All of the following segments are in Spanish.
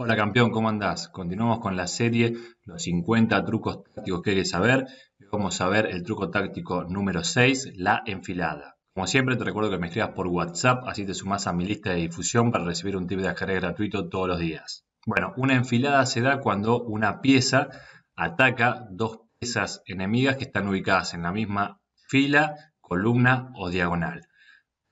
Hola campeón, ¿cómo andás? Continuamos con la serie Los 50 trucos tácticos que hay que saber. Vamos a ver el truco táctico número 6, la enfilada. Como siempre te recuerdo que me escribas por WhatsApp, así te sumas a mi lista de difusión para recibir un tip de ajedrez gratuito todos los días. Bueno, una enfilada se da cuando una pieza ataca dos piezas enemigas que están ubicadas en la misma fila, columna o diagonal.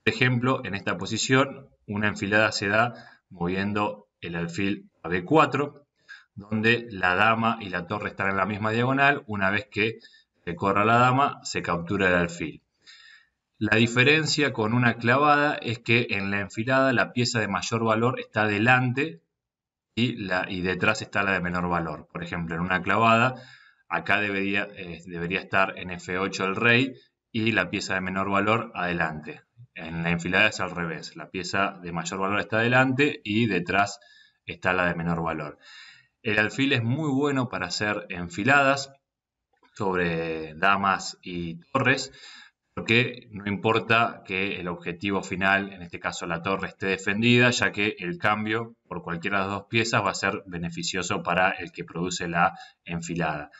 Por ejemplo, en esta posición, una enfilada se da moviendo el alfil d 4, donde la dama y la torre están en la misma diagonal. Una vez que se corra la dama, se captura el alfil. La diferencia con una clavada es que en la enfilada la pieza de mayor valor está delante y, la, y detrás está la de menor valor. Por ejemplo, en una clavada, acá debería, eh, debería estar en F8 el rey y la pieza de menor valor adelante. En la enfilada es al revés, la pieza de mayor valor está adelante y detrás está la de menor valor. El alfil es muy bueno para hacer enfiladas sobre damas y torres, porque no importa que el objetivo final, en este caso la torre, esté defendida, ya que el cambio por cualquiera de las dos piezas va a ser beneficioso para el que produce la enfilada.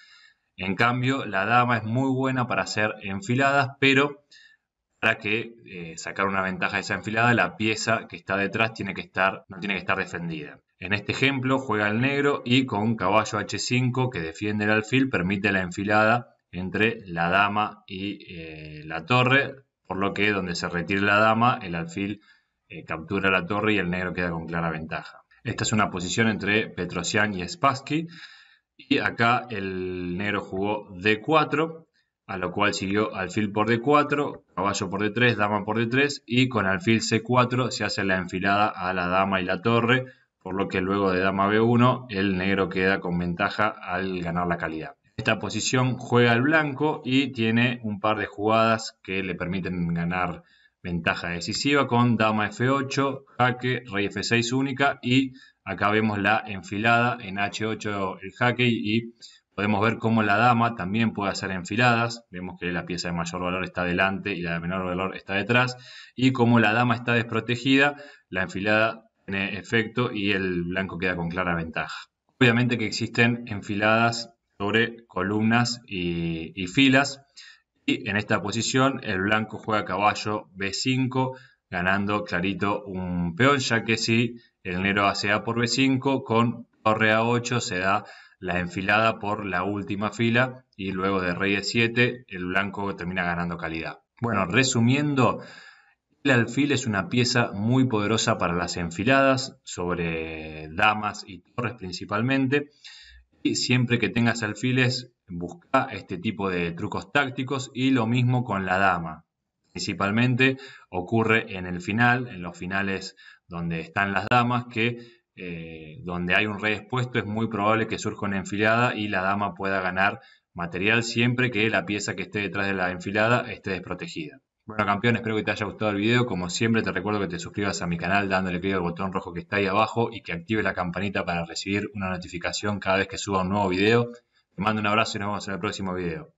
En cambio, la dama es muy buena para hacer enfiladas, pero que eh, sacar una ventaja de esa enfilada, la pieza que está detrás tiene que estar, no tiene que estar defendida. En este ejemplo juega el negro y con caballo h5 que defiende el alfil permite la enfilada entre la dama y eh, la torre, por lo que donde se retire la dama, el alfil eh, captura la torre y el negro queda con clara ventaja. Esta es una posición entre Petrosian y Spassky y acá el negro jugó d4 a lo cual siguió alfil por d4, caballo por d3, dama por d3 y con alfil c4 se hace la enfilada a la dama y la torre, por lo que luego de dama b1 el negro queda con ventaja al ganar la calidad. Esta posición juega el blanco y tiene un par de jugadas que le permiten ganar ventaja decisiva con dama f8, jaque, rey f6 única y acá vemos la enfilada en h8 el jaque y Podemos ver cómo la dama también puede hacer enfiladas. Vemos que la pieza de mayor valor está delante y la de menor valor está detrás. Y como la dama está desprotegida, la enfilada tiene efecto y el blanco queda con clara ventaja. Obviamente que existen enfiladas sobre columnas y, y filas. Y en esta posición el blanco juega caballo B5, ganando clarito un peón, ya que si el negro hace A por B5 con torre A8 se da la enfilada por la última fila y luego de rey de 7 el blanco termina ganando calidad. Bueno, resumiendo, el alfil es una pieza muy poderosa para las enfiladas sobre damas y torres principalmente. Y siempre que tengas alfiles, busca este tipo de trucos tácticos y lo mismo con la dama. Principalmente ocurre en el final, en los finales donde están las damas, que eh, donde hay un rey expuesto, es muy probable que surja una enfilada y la dama pueda ganar material siempre que la pieza que esté detrás de la enfilada esté desprotegida. Bueno campeón, espero que te haya gustado el video. Como siempre te recuerdo que te suscribas a mi canal dándole clic al botón rojo que está ahí abajo y que actives la campanita para recibir una notificación cada vez que suba un nuevo video. Te mando un abrazo y nos vemos en el próximo video.